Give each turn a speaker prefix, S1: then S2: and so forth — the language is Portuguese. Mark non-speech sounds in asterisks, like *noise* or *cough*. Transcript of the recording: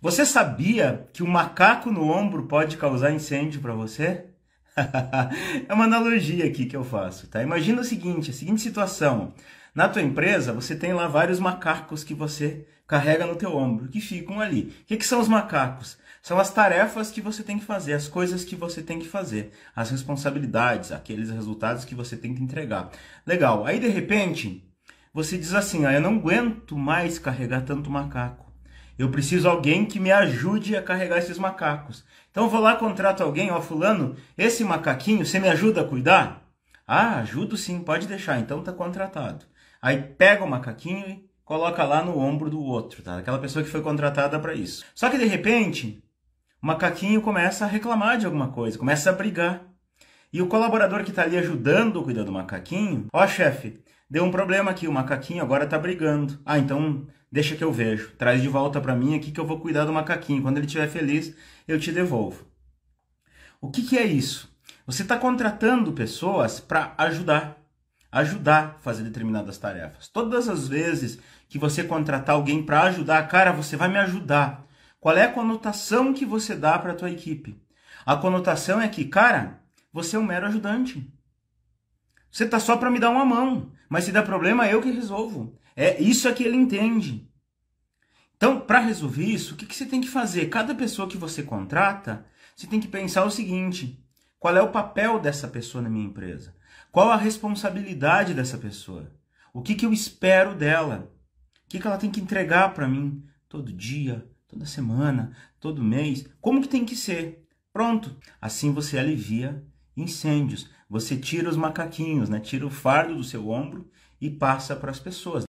S1: Você sabia que o um macaco no ombro pode causar incêndio para você? *laughs* é uma analogia aqui que eu faço, tá? Imagina o seguinte, a seguinte situação. Na tua empresa, você tem lá vários macacos que você carrega no teu ombro, que ficam ali. O que, que são os macacos? São as tarefas que você tem que fazer, as coisas que você tem que fazer, as responsabilidades, aqueles resultados que você tem que entregar. Legal. Aí, de repente, você diz assim, ah, eu não aguento mais carregar tanto macaco eu preciso de alguém que me ajude a carregar esses macacos. Então vou lá, contrato alguém, ó, fulano, esse macaquinho, você me ajuda a cuidar? Ah, ajudo sim, pode deixar, então tá contratado. Aí pega o macaquinho e coloca lá no ombro do outro, tá? Aquela pessoa que foi contratada para isso. Só que de repente, o macaquinho começa a reclamar de alguma coisa, começa a brigar. E o colaborador que está ali ajudando, cuidando do macaquinho, ó chefe, deu um problema aqui, o macaquinho agora tá brigando. Ah, então deixa que eu vejo, traz de volta para mim aqui que eu vou cuidar do macaquinho. Quando ele estiver feliz, eu te devolvo. O que, que é isso? Você está contratando pessoas para ajudar, ajudar a fazer determinadas tarefas. Todas as vezes que você contratar alguém para ajudar, cara, você vai me ajudar. Qual é a conotação que você dá para a tua equipe? A conotação é que, cara, você é um mero ajudante. Você tá só para me dar uma mão, mas se der problema eu que resolvo. É isso é que ele entende. Então, para resolver isso, o que, que você tem que fazer? Cada pessoa que você contrata, você tem que pensar o seguinte: qual é o papel dessa pessoa na minha empresa? Qual a responsabilidade dessa pessoa? O que, que eu espero dela? O que, que ela tem que entregar para mim todo dia, toda semana, todo mês? Como que tem que ser? Pronto. Assim você alivia incêndios. Você tira os macaquinhos, né? Tira o fardo do seu ombro e passa para as pessoas.